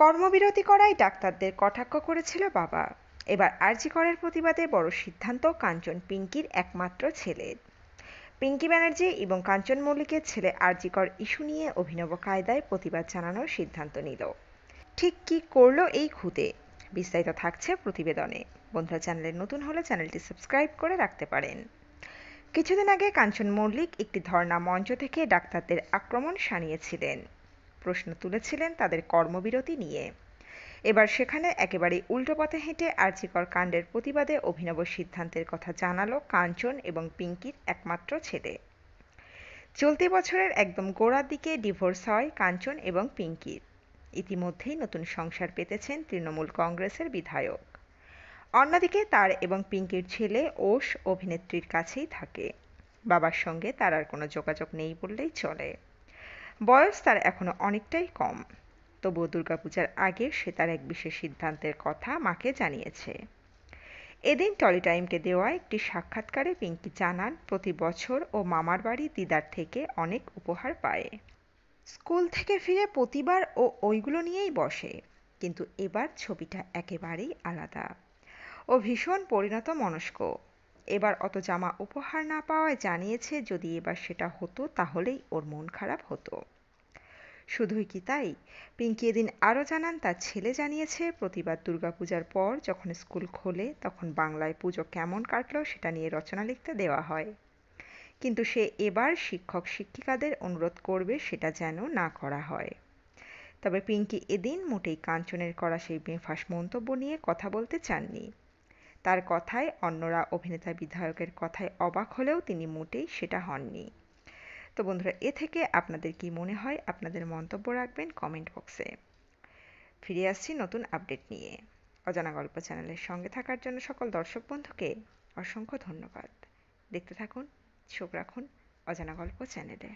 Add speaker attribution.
Speaker 1: কর্মবিরতি করায় ডাক্তারদের কটাক্ষ করেছিল বাবা এবার করের প্রতিবাদে বড় সিদ্ধান্ত কাঞ্চন পিঙ্কির একমাত্র ছেলের পিঙ্কি ব্যানার্জি এবং কাঞ্চন মল্লিকের ছেলে আরজিকর ইস্যু নিয়ে অভিনব কায়দায় প্রতিবাদ জানানোর সিদ্ধান্ত নিল ঠিক কি করলো এই খুদে বিস্তারিত থাকছে প্রতিবেদনে বন্ধুরা চ্যানেলে নতুন হলে চ্যানেলটি সাবস্ক্রাইব করে রাখতে পারেন কিছুদিন আগে কাঞ্চন মল্লিক একটি ধর্ণা মঞ্চ থেকে ডাক্তারদের আক্রমণ সানিয়েছিলেন প্রশ্ন তুলেছিলেন তাদের কর্মবিরতি নিয়ে এবার সেখানে একেবারে উল্টো পথে হেঁটে আর্চিকর কাণ্ডের প্রতিবাদে অভিনব সিদ্ধান্তের কথা জানালো কাঞ্চন এবং পিঙ্কির একমাত্র ছেলে চলতি বছরের একদম গোড়ার দিকে ডিভোর্স হয় কাঞ্চন এবং পিঙ্কির ইতিমধ্যেই নতুন সংসার পেতেছেন তৃণমূল কংগ্রেসের বিধায়ক অন্যদিকে তার এবং পিঙ্কির ছেলে ওষ অভিনেত্রীর কাছেই থাকে বাবার সঙ্গে তার আর কোনো যোগাযোগ নেই বললেই চলে বয়স তার এখনও অনেকটাই কম তবুও দুর্গাপূজার আগে সে তার এক বিশেষ সিদ্ধান্তের কথা মাকে জানিয়েছে এদিন টলি টাইমকে দেওয়া একটি সাক্ষাৎকারে পিঙ্কি জানান প্রতি বছর ও মামার বাড়ি দিদার থেকে অনেক উপহার পায় স্কুল থেকে ফিরে প্রতিবার ও ওইগুলো নিয়েই বসে কিন্তু এবার ছবিটা একেবারেই আলাদা ও ভীষণ পরিণত মনস্ক এবার অত জামা উপহার না পাওয়ায় জানিয়েছে যদি এবার সেটা হতো তাহলেই ওর মন খারাপ হতো শুধুই কি তাই পিঙ্কি এদিন আরও জানান তার ছেলে জানিয়েছে প্রতিবার দুর্গাপূজার পর যখন স্কুল খোলে তখন বাংলায় পুজো কেমন কাটল সেটা নিয়ে রচনা লিখতে দেওয়া হয় কিন্তু সে এবার শিক্ষক শিক্ষিকাদের অনুরোধ করবে সেটা যেন না করা হয় তবে পিঙ্কি এদিন মোটেই কাঞ্চনের করা সেই বেফাস মন্তব্য নিয়ে কথা বলতে চাননি তার কথায় অন্যরা অভিনেতা বিধায়কের কথায় অবাক হলেও তিনি মোটেই সেটা হননি তো বন্ধুরা এ থেকে আপনাদের কি মনে হয় আপনাদের মন্তব্য রাখবেন কমেন্ট বক্সে ফিরে আসছি নতুন আপডেট নিয়ে অজানা গল্প চ্যানেলের সঙ্গে থাকার জন্য সকল দর্শক বন্ধুকে অসংখ্য ধন্যবাদ দেখতে থাকুন চোখ রাখুন অজানা গল্প চ্যানেলে